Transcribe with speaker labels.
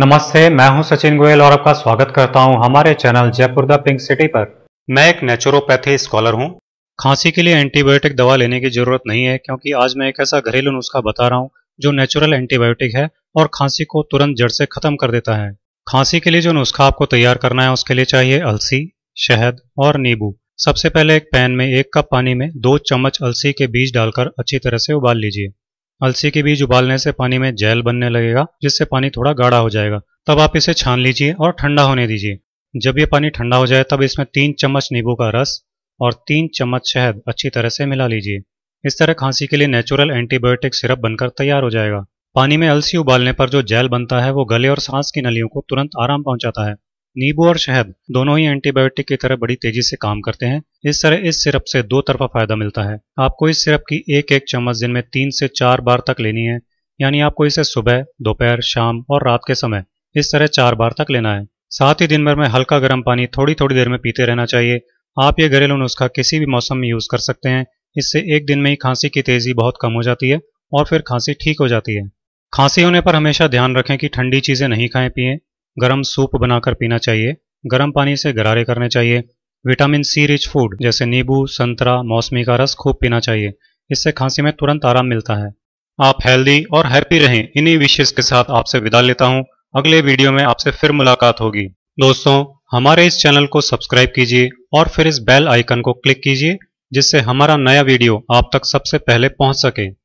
Speaker 1: नमस्ते मैं हूं सचिन गोयल और आपका स्वागत करता हूं हमारे channel Jaipur the Pink City पर मैं एक नेचुरोपैथी स्कॉलर हूं खांसी के लिए एंटीबायोटिक दवा लेने की जरूरत नहीं है क्योंकि आज मैं एक ऐसा घरेलू नुस्खा बता रहा हूं जो नेचुरल एंटीबायोटिक है और खांसी को तुरंत जड़ से खत्म कर देता है खांसी के लिए जो नुस्खा आपको तैयार करना है उसके लिए चाहिए अलसी शहद और नींबू सबसे पहले एक पैन में एक कप पानी में दो चम्मच अलसी के बीज डालकर अच्छी तरह से उबाल लीजिए अलसी के बीज उबालने से पानी में जैल बनने लगेगा जिससे पानी थोड़ा गाढ़ा हो जाएगा तब आप इसे छान लीजिए और ठंडा होने दीजिए जब ये पानी ठंडा हो जाए तब इसमें तीन चम्मच नींबू का रस और तीन चम्मच शहद अच्छी तरह से मिला लीजिए इस तरह खांसी के लिए नेचुरल एंटीबायोटिक सिरप बनकर तैयार हो जाएगा पानी में अलसी उबालने पर जो जैल बनता है वो गले और सांस की नलियों को तुरंत आराम पहुंचाता है नींबू और शहद दोनों ही एंटीबायोटिक की तरह बड़ी तेजी से काम करते हैं इस तरह इस सिरप से दो तरफा फायदा मिलता है आपको इस सिरप की एक एक चम्मच दिन में तीन से चार बार तक लेनी है यानी आपको इसे सुबह दोपहर शाम और रात के समय इस तरह चार बार तक लेना है साथ ही दिन भर में हल्का गर्म पानी थोड़ी थोड़ी देर में पीते रहना चाहिए आप ये घरेलू नुस्खा किसी भी मौसम में यूज कर सकते हैं इससे एक दिन में ही खांसी की तेजी बहुत कम हो जाती है और फिर खांसी ठीक हो जाती है खांसी होने पर हमेशा ध्यान रखें कि ठंडी चीजें नहीं खाएं पिएं गर्म सूप बनाकर पीना चाहिए गर्म पानी से गरारे करने चाहिए विटामिन सी रिच फूड जैसे नींबू संतरा मौसमी का रस खूब पीना चाहिए इससे खांसी में तुरंत आराम मिलता है आप हेल्दी और हैप्पी रहें इन्हीं विशेष के साथ आपसे विदा लेता हूँ अगले वीडियो में आपसे फिर मुलाकात होगी दोस्तों हमारे इस चैनल को सब्सक्राइब कीजिए और फिर इस बेल आइकन को क्लिक कीजिए जिससे हमारा नया वीडियो आप तक सबसे पहले पहुंच सके